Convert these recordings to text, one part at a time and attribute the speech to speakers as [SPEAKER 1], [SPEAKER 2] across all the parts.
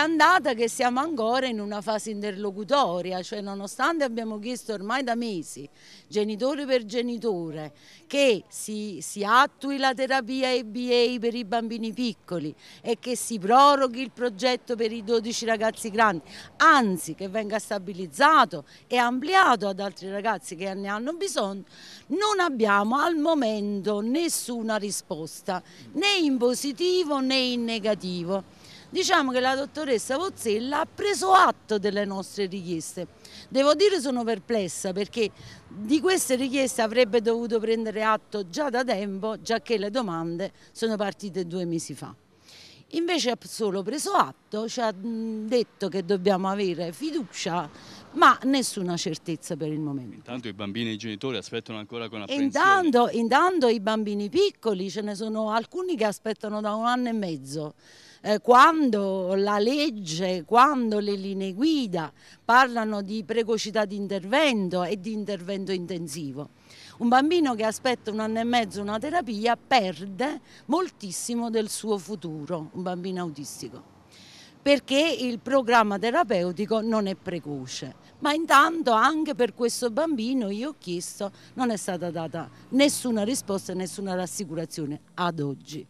[SPEAKER 1] andata che siamo ancora in una fase interlocutoria, cioè nonostante abbiamo chiesto ormai da mesi, genitore per genitore, che si, si attui la terapia EBA per i bambini piccoli e che si proroghi il progetto per i 12 ragazzi grandi, anzi che venga stabilizzato e ampliato ad altri ragazzi che ne hanno bisogno, non abbiamo al momento nessuna risposta, né in positivo né in negativo. Diciamo che la dottoressa Pozzella ha preso atto delle nostre richieste. Devo dire sono perplessa perché di queste richieste avrebbe dovuto prendere atto già da tempo, già che le domande sono partite due mesi fa. Invece ha solo preso atto, ci ha mm, detto che dobbiamo avere fiducia ma nessuna certezza per il momento.
[SPEAKER 2] Intanto i bambini e i genitori aspettano ancora con apprensione.
[SPEAKER 1] Intanto, intanto i bambini piccoli, ce ne sono alcuni che aspettano da un anno e mezzo. Eh, quando la legge, quando le linee guida parlano di precocità di intervento e di intervento intensivo. Un bambino che aspetta un anno e mezzo una terapia perde moltissimo del suo futuro, un bambino autistico perché il programma terapeutico non è precoce. Ma intanto anche per questo bambino io ho chiesto, non è stata data nessuna risposta, nessuna rassicurazione ad oggi.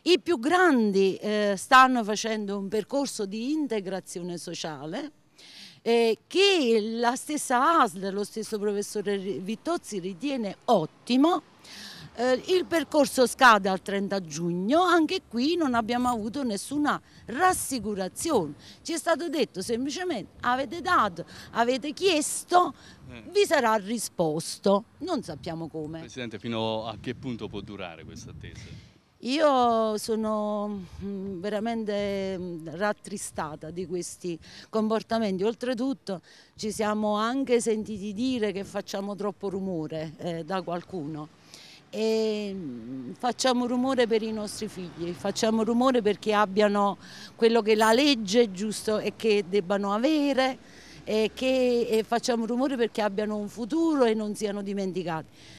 [SPEAKER 1] I più grandi eh, stanno facendo un percorso di integrazione sociale eh, che la stessa ASL, lo stesso professore Vittozzi ritiene ottimo, eh, il percorso scade al 30 giugno, anche qui non abbiamo avuto nessuna rassicurazione. Ci è stato detto semplicemente avete dato, avete chiesto, mm. vi sarà risposto. Non sappiamo come.
[SPEAKER 2] Presidente, fino a che punto può durare questa attesa?
[SPEAKER 1] Io sono mm, veramente mm, rattristata di questi comportamenti, oltretutto ci siamo anche sentiti dire che facciamo troppo rumore eh, da qualcuno e mm, facciamo rumore per i nostri figli, facciamo rumore perché abbiano quello che la legge è giusto e che debbano avere e che e facciamo rumore perché abbiano un futuro e non siano dimenticati.